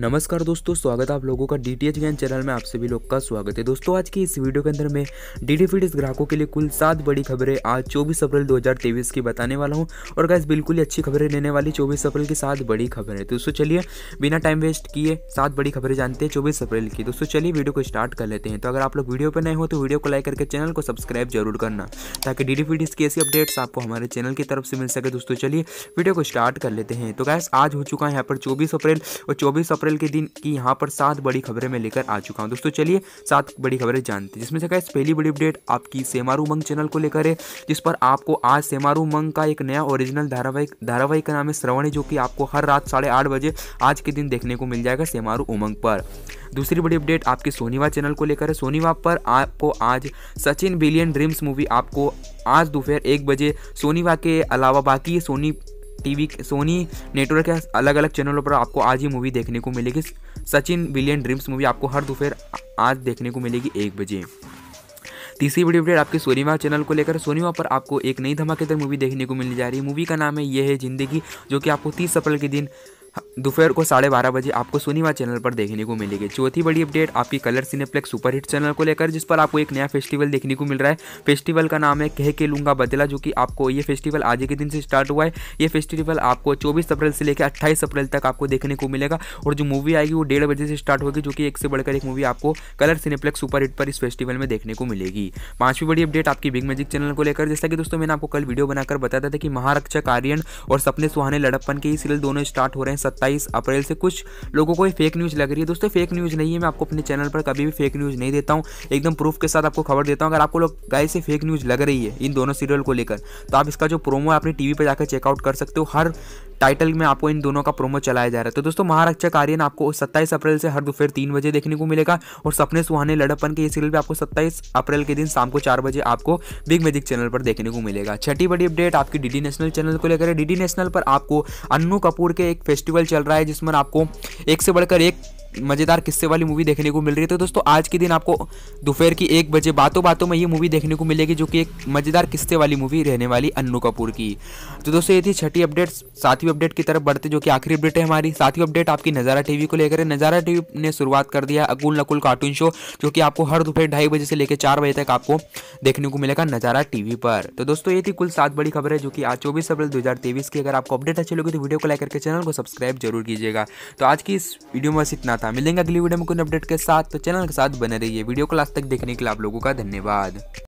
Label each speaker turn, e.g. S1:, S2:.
S1: नमस्कार दोस्तों स्वागत है आप लोगों का डी टी एच गैन चैनल में आप सभी लोग का स्वागत है दोस्तों आज की इस वीडियो के अंदर मैं डी डी फिटिस ग्राहकों के लिए कुल सात बड़ी खबरें आज 24 अप्रैल 2023 की बताने वाला हूं और गैस बिल्कुल ही अच्छी खबरें लेने वाली 24 अप्रैल की सात बड़ी खबरें दोस्तों चलिए बिना टाइम वेस्ट किए सात बड़ी खबरें जानते हैं चौबीस अप्रैल की दोस्तों चलिए वीडियो को स्टार्ट कर लेते हैं तो अगर आप लोग वीडियो पर नए हो तो वीडियो को लाइक करके चैनल को सब्सक्राइब जरूर करना ताकि डी डी फिटिस की ऐसी अपडेट्स आपको हमारे चैनल की तरफ से मिल सके दोस्तों चलिए वीडियो को स्टार्ट कर लेते हैं तो गैस आज हो चुका है यहाँ पर चौबीस अप्रैल और चौबीस अप्रैल अप्रैल के दिन की यहाँ पर सात बड़ी खबरें मैं लेकर आ चुका हूँ दोस्तों चलिए सात बड़ी खबरें जानते हैं जिसमें से कहा पहली बड़ी अपडेट आपकी सेमारू मंग चैनल को लेकर है जिस पर आपको आज सेमारू मंग का एक नया ओरिजिनल धारावाहिक धारावाहिक का नाम है श्रवण जो कि आपको हर रात साढ़े आठ बजे आज के दिन देखने को मिल जाएगा सेमारू उमंग पर दूसरी बड़ी अपडेट आपके सोनीवा चैनल को लेकर है सोनीवा पर आपको आज सचिन बिलियन ड्रीम्स मूवी आपको आज दोपहर एक बजे सोनीवा के अलावा बाकी सोनी टीवी सोनी नेटवर्क के अलग अलग चैनलों पर आपको आज ही मूवी देखने को मिलेगी सचिन बिलियन ड्रीम्स मूवी आपको हर दोपहर आज देखने को मिलेगी एक बजे तीसरी वीडियो अपडेट आपके सोनीमा चैनल को लेकर सोनीमा पर आपको एक नई धमाकेदार मूवी देखने को मिलने जा रही है मूवी का नाम है ये है जिंदगी जो कि आपको तीस अप्रैल के दिन दोपहर को साढ़े बारह बजे आपको सुनीमा चैनल पर देखने को मिलेगी चौथी बड़ी अपडेट आपकी colour cineplex super hit channel को लेकर जिस पर आपको एक नया फेस्टिवल देखने को मिल रहा है फेस्टिवल का नाम है कह के लूंगा बदला जो कि आपको ये फेस्टिवल आज के दिन से स्टार्ट हुआ है ये फेस्टिवल आपको चौबीस अप्रैल से लेकर अट्ठाईस अप्रैल तक आपको देखने को मिलेगा और जो मूवी आएगी वो डेढ़ बजे से स्टार्ट होगी जो कि एक से बढ़कर एक मूवी आपको कलर सिनेप्लेक्स सुपर हिट पर इस फेस्टिवल में देखने को मिलेगी पांचवी बड़ी अपडेट आपकी बिग मैजिक चैनल को लेकर जैसा कि दोस्तों मैंने आपको कल वीडियो बनाकर बताया था कि महारक्षक आर्यन और सपने सुहाने लड़प्पन के ही सीरियल दोनों स्टार्ट हो रहे हैं सत्ताईस अप्रैल से कुछ लोगों को ये फेक न्यूज़ लग रही है दोस्तों फेक न्यूज़ नहीं है मैं आपको अपने चैनल पर कभी भी फेक न्यूज़ नहीं देता हूँ एकदम प्रूफ के साथ आपको खबर देता हूँ अगर आपको लोग गाय से फेक न्यूज़ लग रही है इन दोनों सीरियल को लेकर तो आप इसका जो प्रोमो है अपनी टी पर जाकर चेकआउट कर सकते हो हर टाइटल में आपको इन दोनों का प्रोमो चलाया जा रहा है तो दोस्तों महारक्षक आर्यन आपको सत्ताईस अप्रैल से हर दोपहर तीन बजे देखने को मिलेगा और सपने सुहाने लड़पन के ये सीरियल भी आपको सत्ताईस अप्रैल के दिन शाम को चार बजे आपको बिग मैजिक चैनल पर देखने को मिलेगा छठी बड़ी अपडेट आपकी डीडी नेशनल चैनल को लेकर है डीडी नेशनल पर आपको अन्नू कपूर के एक फेस्टिवल चल रहा है जिसमें आपको एक से बढ़कर एक मज़ेदार किस्से वाली मूवी देखने को मिल रही है तो दोस्तों आज के दिन आपको दोपहर की एक बजे बातों बातों में ये मूवी देखने को मिलेगी जो कि एक मज़ेदार किस्से वाली मूवी रहने वाली अन्नू कपूर की तो दोस्तों ये थी छठी अपडेट सातवीं अपडेट की तरफ बढ़ते जो कि आखिरी अपडेट है हमारी सातवीं अपडेट आपकी नज़ारा टीवी को लेकर है नज़ारा टीवी ने शुरुआत कर दिया अकुल नकुल कार्टून शो जो कि आपको हर दोपहर ढाई बजे से लेकर चार बजे तक आपको देखने को मिलेगा नज़ारा टीवी पर तो दोस्तों ये थी कुल सात बड़ी खबर है जो कि आज चौबीस अप्रैल दो की अगर आपको अपडेट अच्छी लगी तो वीडियो को लाइक करके चैनल को सब्सक्राइब जरूर कीजिएगा तो आज की इस वीडियो में बस इतना था था मिलेंगे अगली वीडियो में कोई अपडेट के साथ तो चैनल के साथ बने रहिए वीडियो को लास्ट तक देखने के लिए आप लोगों का धन्यवाद